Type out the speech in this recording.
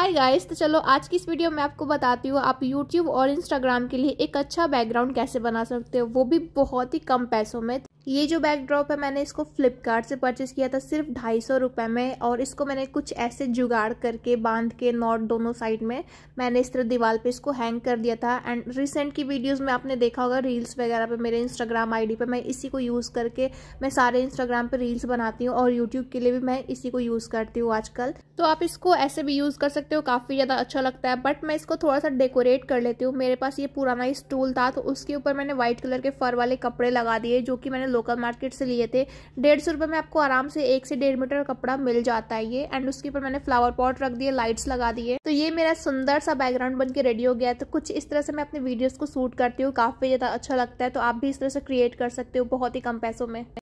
hi guys तो चलो आज की इस वीडियो में आपको बताती हूँ आप यूट्यूब और इंस्टाग्राम के लिए एक अच्छा बैकग्राउंड कैसे बना सकते हो वो भी बहुत ही कम पैसों में ये जो बैकड्रॉप है मैंने इसको फ्लिपकार्ट से परचेज़ किया था सिर्फ ढाई सौ रुपये में और इसको मैंने कुछ ऐसे जुगाड़ करके बांध के नॉर्थ दोनों साइड में मैंने इस तरह दीवार पे इसको हैंग कर दिया था एंड रिसेंट की वीडियोस में आपने देखा होगा रील्स वगैरह पे मेरे इंस्टाग्राम आईडी पे मैं इसी को यूज़ करके मैं सारे इंस्टाग्राम पर रील्स बनाती हूँ और यूट्यूब के लिए भी मैं इसी को यूज़ करती हूँ आजकल तो आप इसको ऐसे भी यूज़ कर सकते हो काफ़ी ज़्यादा अच्छा लगता है बट मैं इसको थोड़ा सा डेकोरेट कर लेती हूँ मेरे पास ये पुराना स्टूल था तो उसके ऊपर मैंने व्हाइट कलर के फर वाले कपड़े लगा दिए जो कि मैंने लोकल मार्केट से लिए थे डेढ़ सौ रुपये में आपको आराम से एक से डेढ़ मीटर कपड़ा मिल जाता है ये एंड उसके ऊपर मैंने फ्लावर पॉट रख दिए लाइट्स लगा दिए तो ये मेरा सुंदर सा बैकग्राउंड बन के रेडी हो गया तो कुछ इस तरह से मैं अपने वीडियोज़ को शूट करती हूँ काफ़ी ज़्यादा अच्छा लगता है तो आप भी इस तरह से क्रिएट कर सकते हो बहुत ही कम पैसों में